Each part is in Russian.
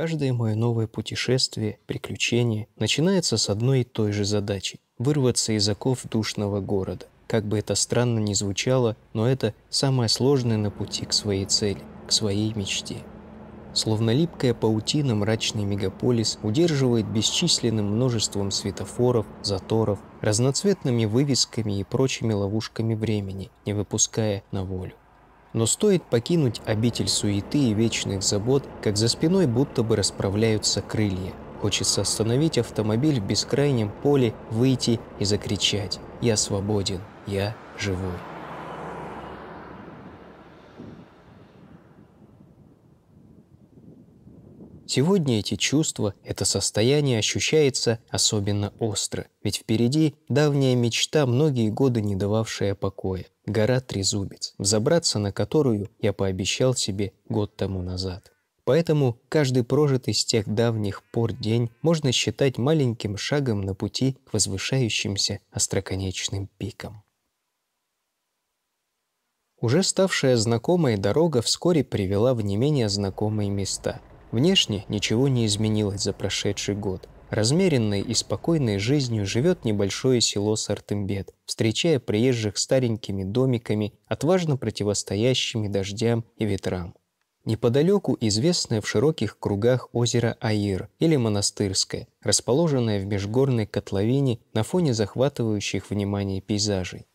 Каждое мое новое путешествие, приключение начинается с одной и той же задачи – вырваться из оков душного города. Как бы это странно ни звучало, но это самое сложное на пути к своей цели, к своей мечте. Словно липкая паутина мрачный мегаполис удерживает бесчисленным множеством светофоров, заторов, разноцветными вывесками и прочими ловушками времени, не выпуская на волю. Но стоит покинуть обитель суеты и вечных забот, как за спиной будто бы расправляются крылья. Хочется остановить автомобиль в бескрайнем поле, выйти и закричать «Я свободен! Я живой!» Сегодня эти чувства, это состояние ощущается особенно остро, ведь впереди давняя мечта, многие годы не дававшая покоя. Гора Трезубец, взобраться на которую я пообещал себе год тому назад. Поэтому каждый прожитый с тех давних пор день можно считать маленьким шагом на пути к возвышающимся остроконечным пикам. Уже ставшая знакомая дорога вскоре привела в не менее знакомые места. Внешне ничего не изменилось за прошедший год. Размеренной и спокойной жизнью живет небольшое село Сартымбет, встречая приезжих старенькими домиками, отважно противостоящими дождям и ветрам. Неподалеку известное в широких кругах озеро Аир или Монастырское, расположенное в межгорной котловине на фоне захватывающих внимание пейзажей.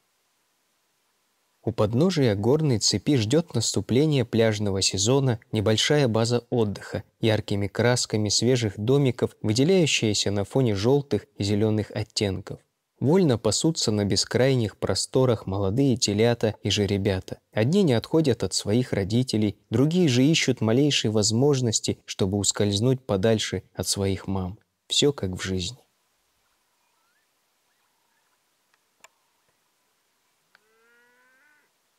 У подножия горной цепи ждет наступление пляжного сезона небольшая база отдыха, яркими красками свежих домиков, выделяющаяся на фоне желтых и зеленых оттенков. Вольно пасутся на бескрайних просторах молодые телята и жеребята. Одни не отходят от своих родителей, другие же ищут малейшие возможности, чтобы ускользнуть подальше от своих мам. Все как в жизни.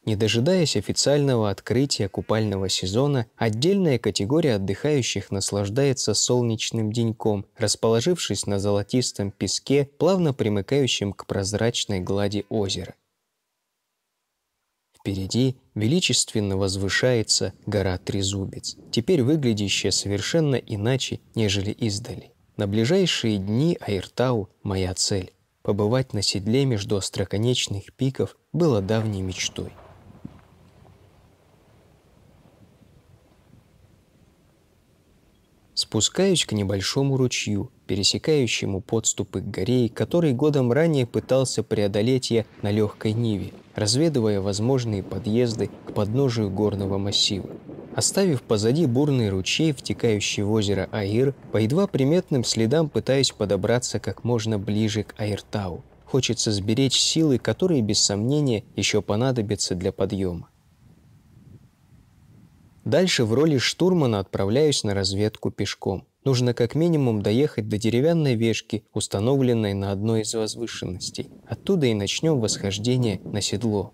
Не дожидаясь официального открытия купального сезона, отдельная категория отдыхающих наслаждается солнечным деньком, расположившись на золотистом песке, плавно примыкающем к прозрачной глади озера. Впереди величественно возвышается гора Трезубец, теперь выглядящая совершенно иначе, нежели издали. На ближайшие дни Айртау – моя цель. Побывать на седле между остроконечных пиков было давней мечтой. спускаюсь к небольшому ручью, пересекающему подступы к горе, который годом ранее пытался преодолеть я на легкой ниве, разведывая возможные подъезды к подножию горного массива. Оставив позади бурный ручей, втекающий в озеро Аир, по едва приметным следам пытаюсь подобраться как можно ближе к Аиртау. Хочется сберечь силы, которые, без сомнения, еще понадобятся для подъема. Дальше в роли штурмана отправляюсь на разведку пешком. Нужно как минимум доехать до деревянной вешки, установленной на одной из возвышенностей. Оттуда и начнем восхождение на седло.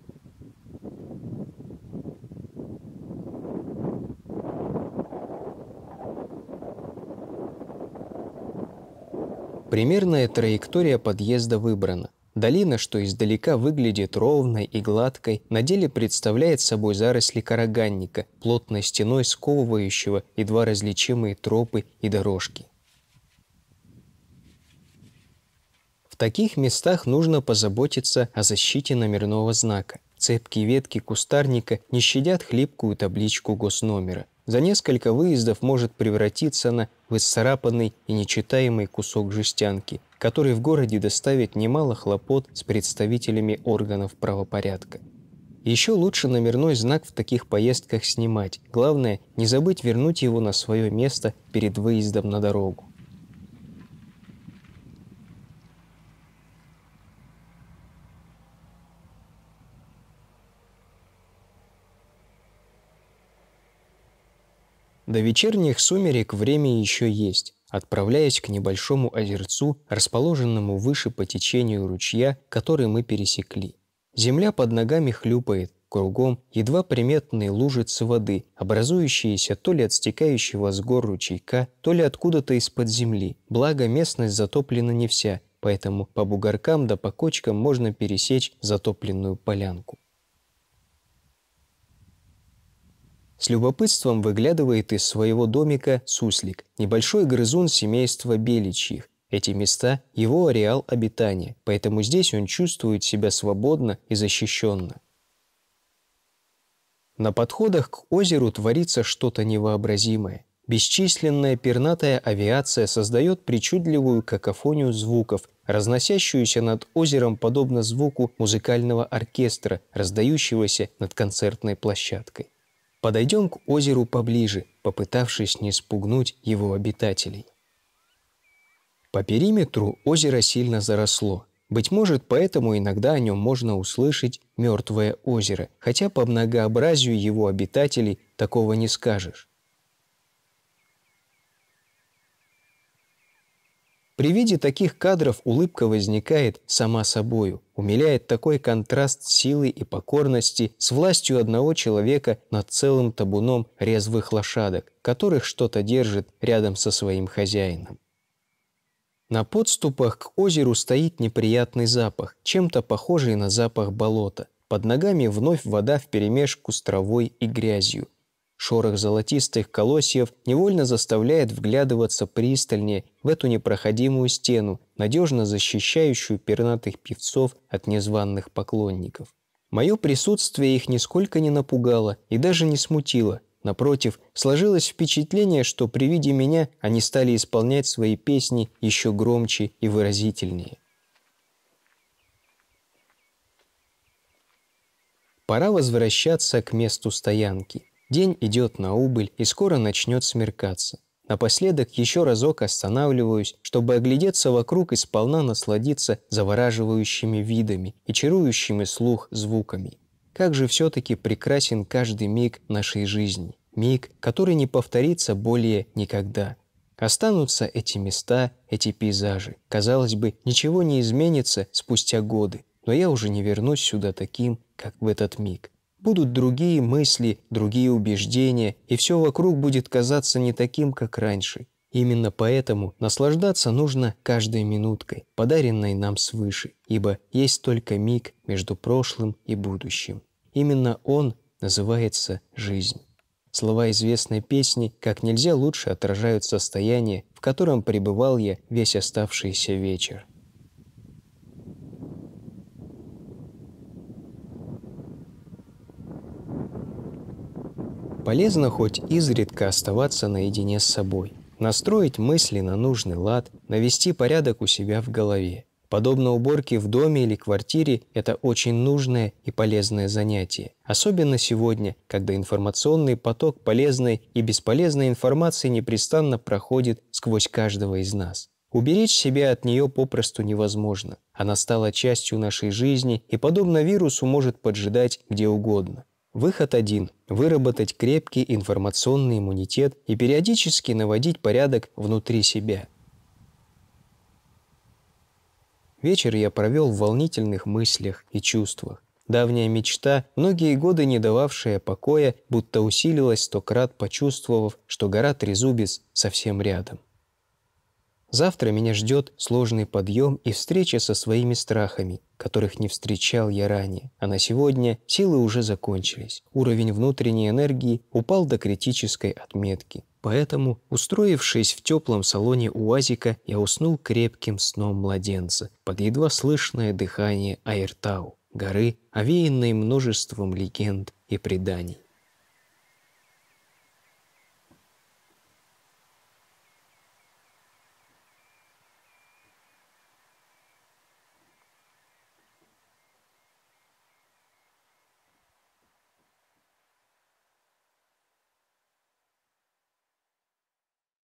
Примерная траектория подъезда выбрана. Долина, что издалека выглядит ровной и гладкой, на деле представляет собой заросли караганника, плотной стеной сковывающего едва различимые тропы и дорожки. В таких местах нужно позаботиться о защите номерного знака. Цепкие ветки кустарника не щадят хлипкую табличку госномера. За несколько выездов может превратиться она в исцарапанный и нечитаемый кусок жестянки – который в городе доставит немало хлопот с представителями органов правопорядка. Еще лучше номерной знак в таких поездках снимать. Главное, не забыть вернуть его на свое место перед выездом на дорогу. До вечерних сумерек время еще есть отправляясь к небольшому озерцу, расположенному выше по течению ручья, который мы пересекли. Земля под ногами хлюпает, кругом едва приметные лужицы воды, образующиеся то ли от стекающего с гор ручейка, то ли откуда-то из-под земли. Благо, местность затоплена не вся, поэтому по бугоркам да по кочкам можно пересечь затопленную полянку. С любопытством выглядывает из своего домика суслик, небольшой грызун семейства беличьих. Эти места – его ареал обитания, поэтому здесь он чувствует себя свободно и защищенно. На подходах к озеру творится что-то невообразимое. Бесчисленная пернатая авиация создает причудливую какофонию звуков, разносящуюся над озером подобно звуку музыкального оркестра, раздающегося над концертной площадкой подойдем к озеру поближе, попытавшись не спугнуть его обитателей. По периметру озеро сильно заросло. Быть может, поэтому иногда о нем можно услышать «мертвое озеро», хотя по многообразию его обитателей такого не скажешь. При виде таких кадров улыбка возникает сама собою, умиляет такой контраст силы и покорности с властью одного человека над целым табуном резвых лошадок, которых что-то держит рядом со своим хозяином. На подступах к озеру стоит неприятный запах, чем-то похожий на запах болота. Под ногами вновь вода вперемешку с травой и грязью. Шорох золотистых колосьев невольно заставляет вглядываться пристальнее в эту непроходимую стену, надежно защищающую пернатых певцов от незваных поклонников. Мое присутствие их нисколько не напугало и даже не смутило. Напротив, сложилось впечатление, что при виде меня они стали исполнять свои песни еще громче и выразительнее. Пора возвращаться к месту стоянки. День идет на убыль и скоро начнет смеркаться. Напоследок еще разок останавливаюсь, чтобы оглядеться вокруг и сполна насладиться завораживающими видами и чарующими слух звуками. Как же все-таки прекрасен каждый миг нашей жизни. Миг, который не повторится более никогда. Останутся эти места, эти пейзажи. Казалось бы, ничего не изменится спустя годы, но я уже не вернусь сюда таким, как в этот миг. Будут другие мысли, другие убеждения, и все вокруг будет казаться не таким, как раньше. Именно поэтому наслаждаться нужно каждой минуткой, подаренной нам свыше, ибо есть только миг между прошлым и будущим. Именно он называется «жизнь». Слова известной песни как нельзя лучше отражают состояние, в котором пребывал я весь оставшийся вечер. Полезно хоть изредка оставаться наедине с собой, настроить мысли на нужный лад, навести порядок у себя в голове. Подобно уборке в доме или квартире, это очень нужное и полезное занятие. Особенно сегодня, когда информационный поток полезной и бесполезной информации непрестанно проходит сквозь каждого из нас. Уберечь себя от нее попросту невозможно. Она стала частью нашей жизни и, подобно вирусу, может поджидать где угодно. Выход один – выработать крепкий информационный иммунитет и периодически наводить порядок внутри себя. Вечер я провел в волнительных мыслях и чувствах. Давняя мечта, многие годы не дававшая покоя, будто усилилась сто крат, почувствовав, что гора Трезубец совсем рядом. Завтра меня ждет сложный подъем и встреча со своими страхами, которых не встречал я ранее. А на сегодня силы уже закончились. Уровень внутренней энергии упал до критической отметки. Поэтому, устроившись в теплом салоне УАЗика, я уснул крепким сном младенца под едва слышное дыхание Айртау, горы, овеянной множеством легенд и преданий.